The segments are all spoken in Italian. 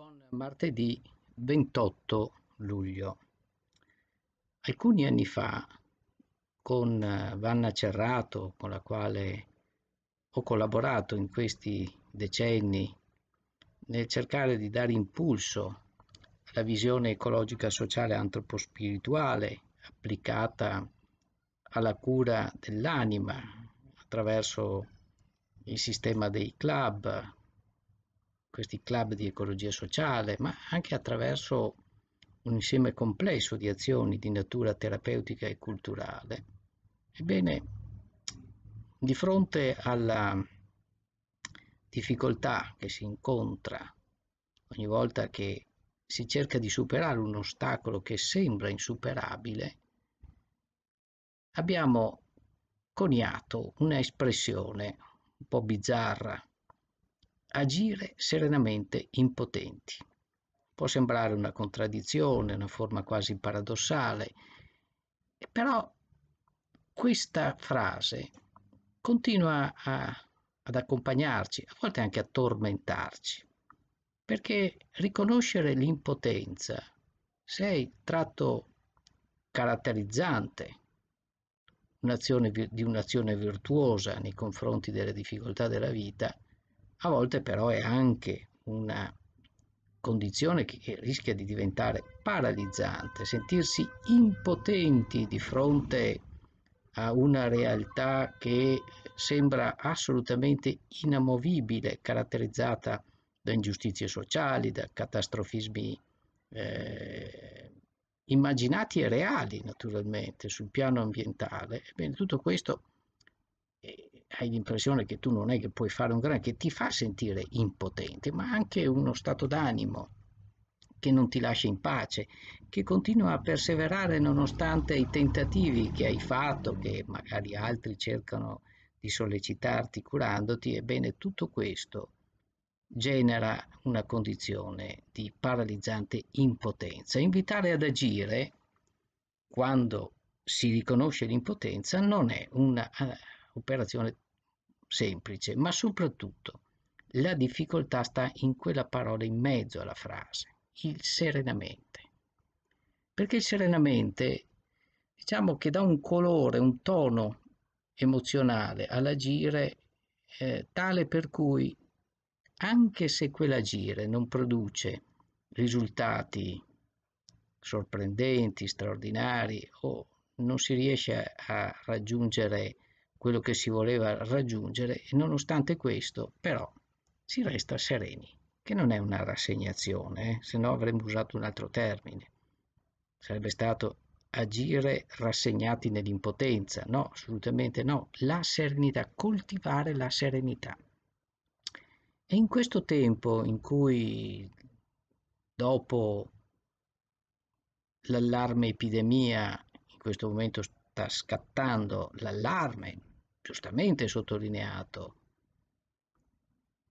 Buon martedì 28 luglio. Alcuni anni fa, con eh, Vanna Cerrato, con la quale ho collaborato in questi decenni nel cercare di dare impulso alla visione ecologica sociale e antropospirituale applicata alla cura dell'anima attraverso il sistema dei club, questi club di ecologia sociale, ma anche attraverso un insieme complesso di azioni di natura terapeutica e culturale. Ebbene, di fronte alla difficoltà che si incontra ogni volta che si cerca di superare un ostacolo che sembra insuperabile, abbiamo coniato un'espressione un po' bizzarra, agire serenamente impotenti. Può sembrare una contraddizione, una forma quasi paradossale, però questa frase continua a, ad accompagnarci, a volte anche a tormentarci, perché riconoscere l'impotenza, se è il tratto caratterizzante di un'azione virtuosa nei confronti delle difficoltà della vita, a volte però è anche una condizione che rischia di diventare paralizzante, sentirsi impotenti di fronte a una realtà che sembra assolutamente inamovibile, caratterizzata da ingiustizie sociali, da catastrofismi eh, immaginati e reali naturalmente sul piano ambientale. Ebbene, tutto questo hai l'impressione che tu non è che puoi fare un granché, ti fa sentire impotente, ma anche uno stato d'animo che non ti lascia in pace, che continua a perseverare nonostante i tentativi che hai fatto, che magari altri cercano di sollecitarti curandoti, ebbene tutto questo genera una condizione di paralizzante impotenza. Invitare ad agire quando si riconosce l'impotenza non è un'operazione eh, semplice, ma soprattutto la difficoltà sta in quella parola in mezzo alla frase, il serenamente. Perché il serenamente, diciamo che dà un colore, un tono emozionale all'agire eh, tale per cui anche se quell'agire non produce risultati sorprendenti, straordinari o non si riesce a raggiungere quello che si voleva raggiungere e nonostante questo però si resta sereni, che non è una rassegnazione, eh? se no avremmo usato un altro termine. Sarebbe stato agire rassegnati nell'impotenza, no, assolutamente no, la serenità, coltivare la serenità. E in questo tempo in cui dopo l'allarme epidemia, in questo momento sta scattando l'allarme giustamente sottolineato,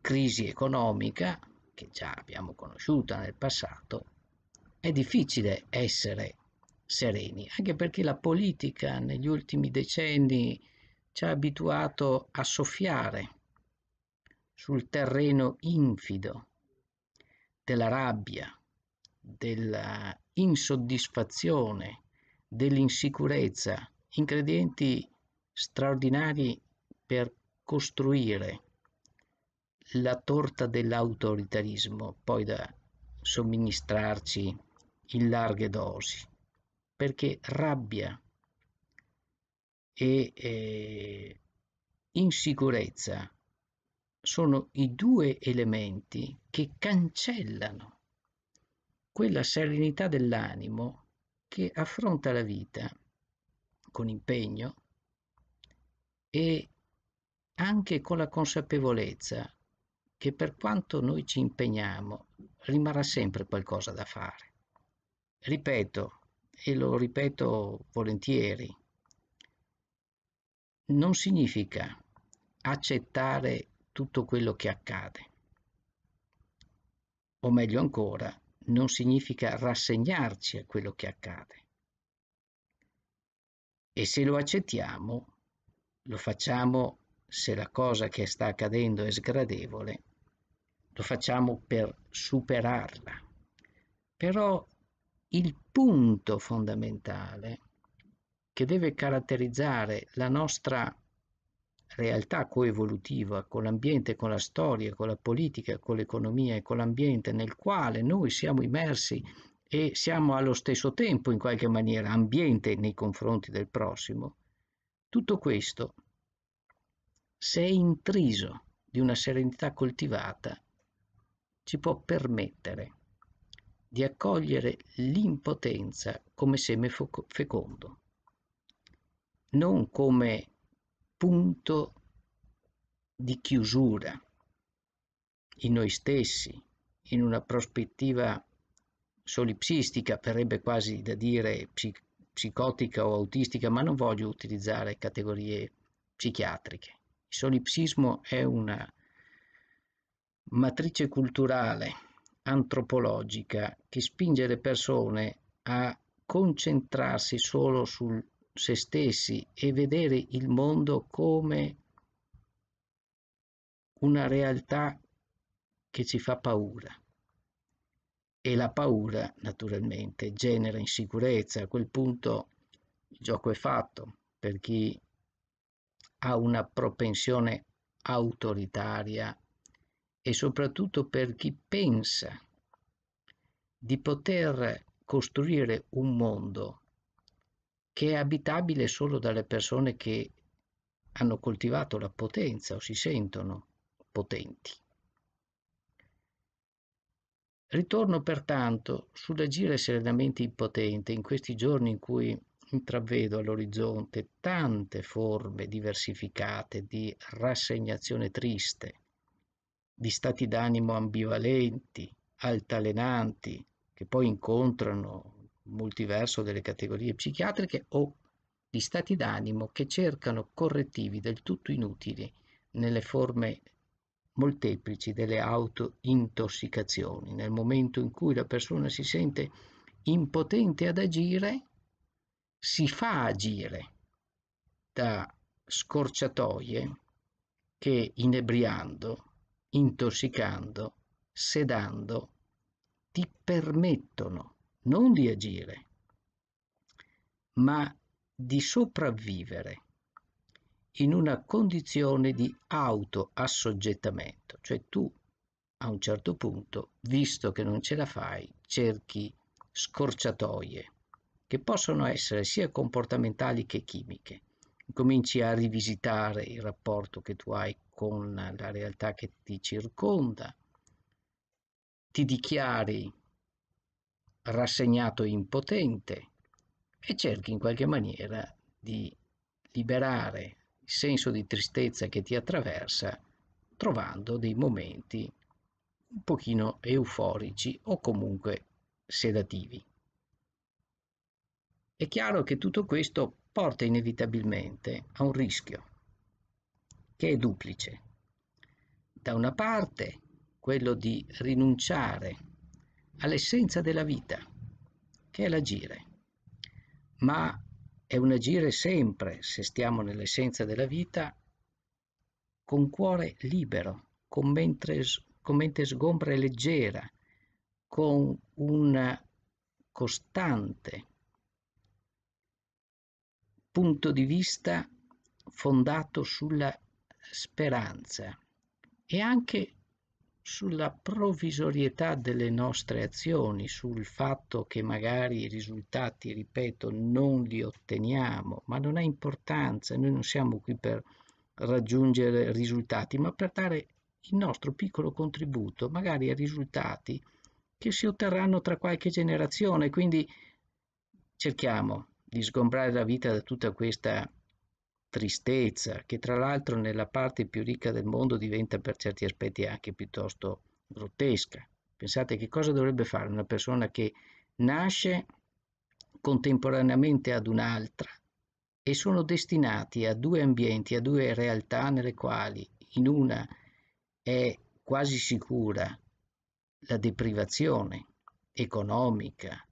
crisi economica, che già abbiamo conosciuta nel passato, è difficile essere sereni, anche perché la politica negli ultimi decenni ci ha abituato a soffiare sul terreno infido della rabbia, della insoddisfazione, dell'insicurezza, ingredienti straordinari per costruire la torta dell'autoritarismo, poi da somministrarci in larghe dosi, perché rabbia e eh, insicurezza sono i due elementi che cancellano quella serenità dell'animo che affronta la vita con impegno, e anche con la consapevolezza che per quanto noi ci impegniamo rimarrà sempre qualcosa da fare. Ripeto, e lo ripeto volentieri, non significa accettare tutto quello che accade, o meglio ancora, non significa rassegnarci a quello che accade. E se lo accettiamo, lo facciamo se la cosa che sta accadendo è sgradevole, lo facciamo per superarla. Però il punto fondamentale che deve caratterizzare la nostra realtà coevolutiva con l'ambiente, con la storia, con la politica, con l'economia e con l'ambiente nel quale noi siamo immersi e siamo allo stesso tempo in qualche maniera ambiente nei confronti del prossimo, tutto questo se è intriso di una serenità coltivata, ci può permettere di accogliere l'impotenza come seme fecondo, non come punto di chiusura in noi stessi, in una prospettiva solipsistica, verrebbe quasi da dire psic psicotica o autistica, ma non voglio utilizzare categorie psichiatriche. Il solipsismo è una matrice culturale, antropologica, che spinge le persone a concentrarsi solo su se stessi e vedere il mondo come una realtà che ci fa paura e la paura naturalmente genera insicurezza. A quel punto il gioco è fatto per chi ha una propensione autoritaria e soprattutto per chi pensa di poter costruire un mondo che è abitabile solo dalle persone che hanno coltivato la potenza o si sentono potenti. Ritorno pertanto sull'agire serenamente impotente in questi giorni in cui intravedo all'orizzonte tante forme diversificate di rassegnazione triste, di stati d'animo ambivalenti, altalenanti, che poi incontrano il multiverso delle categorie psichiatriche o di stati d'animo che cercano correttivi del tutto inutili nelle forme molteplici delle autointossicazioni. Nel momento in cui la persona si sente impotente ad agire, si fa agire da scorciatoie che inebriando, intossicando, sedando, ti permettono non di agire, ma di sopravvivere in una condizione di autoassoggettamento, cioè tu a un certo punto, visto che non ce la fai, cerchi scorciatoie che possono essere sia comportamentali che chimiche. Cominci a rivisitare il rapporto che tu hai con la realtà che ti circonda, ti dichiari rassegnato e impotente e cerchi in qualche maniera di liberare il senso di tristezza che ti attraversa trovando dei momenti un pochino euforici o comunque sedativi. È chiaro che tutto questo porta inevitabilmente a un rischio, che è duplice. Da una parte quello di rinunciare all'essenza della vita, che è l'agire, ma è un agire sempre, se stiamo nell'essenza della vita, con cuore libero, con mente, con mente sgombra e leggera, con un costante punto di vista fondato sulla speranza e anche sulla provvisorietà delle nostre azioni, sul fatto che magari i risultati, ripeto, non li otteniamo, ma non ha importanza, noi non siamo qui per raggiungere risultati, ma per dare il nostro piccolo contributo, magari a risultati che si otterranno tra qualche generazione, quindi cerchiamo di sgombrare la vita da tutta questa tristezza, che tra l'altro nella parte più ricca del mondo diventa per certi aspetti anche piuttosto grottesca. Pensate che cosa dovrebbe fare una persona che nasce contemporaneamente ad un'altra e sono destinati a due ambienti, a due realtà nelle quali in una è quasi sicura la deprivazione economica,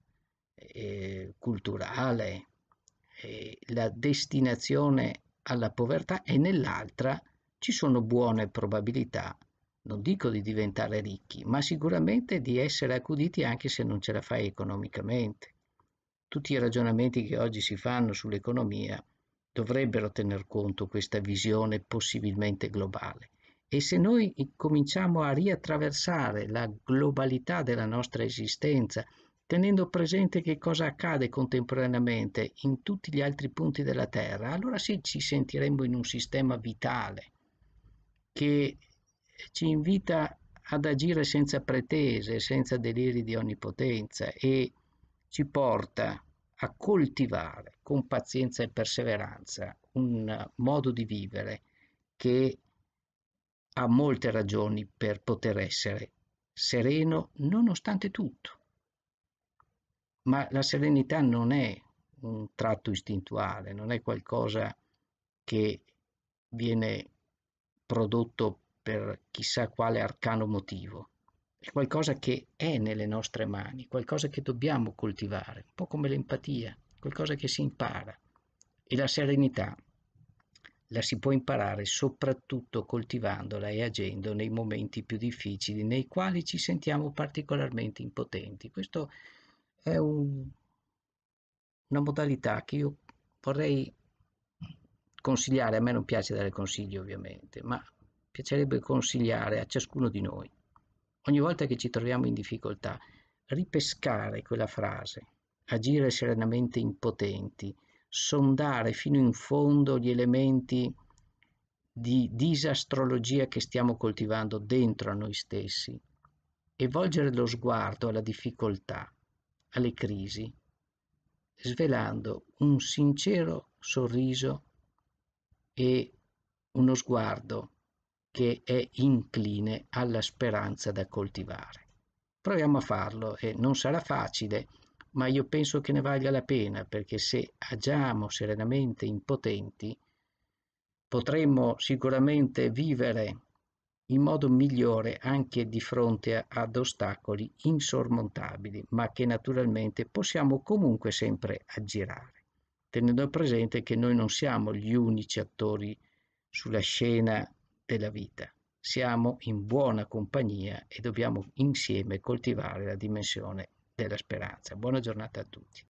eh, culturale, eh, la destinazione alla povertà e nell'altra ci sono buone probabilità, non dico di diventare ricchi, ma sicuramente di essere accuditi anche se non ce la fai economicamente. Tutti i ragionamenti che oggi si fanno sull'economia dovrebbero tener conto di questa visione possibilmente globale. E se noi cominciamo a riattraversare la globalità della nostra esistenza, tenendo presente che cosa accade contemporaneamente in tutti gli altri punti della Terra, allora sì ci sentiremmo in un sistema vitale che ci invita ad agire senza pretese, senza deliri di onnipotenza e ci porta a coltivare con pazienza e perseveranza un modo di vivere che ha molte ragioni per poter essere sereno nonostante tutto ma la serenità non è un tratto istintuale, non è qualcosa che viene prodotto per chissà quale arcano motivo, è qualcosa che è nelle nostre mani, qualcosa che dobbiamo coltivare, un po' come l'empatia, qualcosa che si impara. E la serenità la si può imparare soprattutto coltivandola e agendo nei momenti più difficili nei quali ci sentiamo particolarmente impotenti. Questo è un, una modalità che io vorrei consigliare, a me non piace dare consigli ovviamente, ma piacerebbe consigliare a ciascuno di noi, ogni volta che ci troviamo in difficoltà, ripescare quella frase, agire serenamente impotenti, sondare fino in fondo gli elementi di disastrologia che stiamo coltivando dentro a noi stessi e volgere lo sguardo alla difficoltà alle crisi, svelando un sincero sorriso e uno sguardo che è incline alla speranza da coltivare. Proviamo a farlo e non sarà facile, ma io penso che ne valga la pena perché se agiamo serenamente impotenti potremmo sicuramente vivere in modo migliore anche di fronte ad ostacoli insormontabili, ma che naturalmente possiamo comunque sempre aggirare, tenendo presente che noi non siamo gli unici attori sulla scena della vita, siamo in buona compagnia e dobbiamo insieme coltivare la dimensione della speranza. Buona giornata a tutti.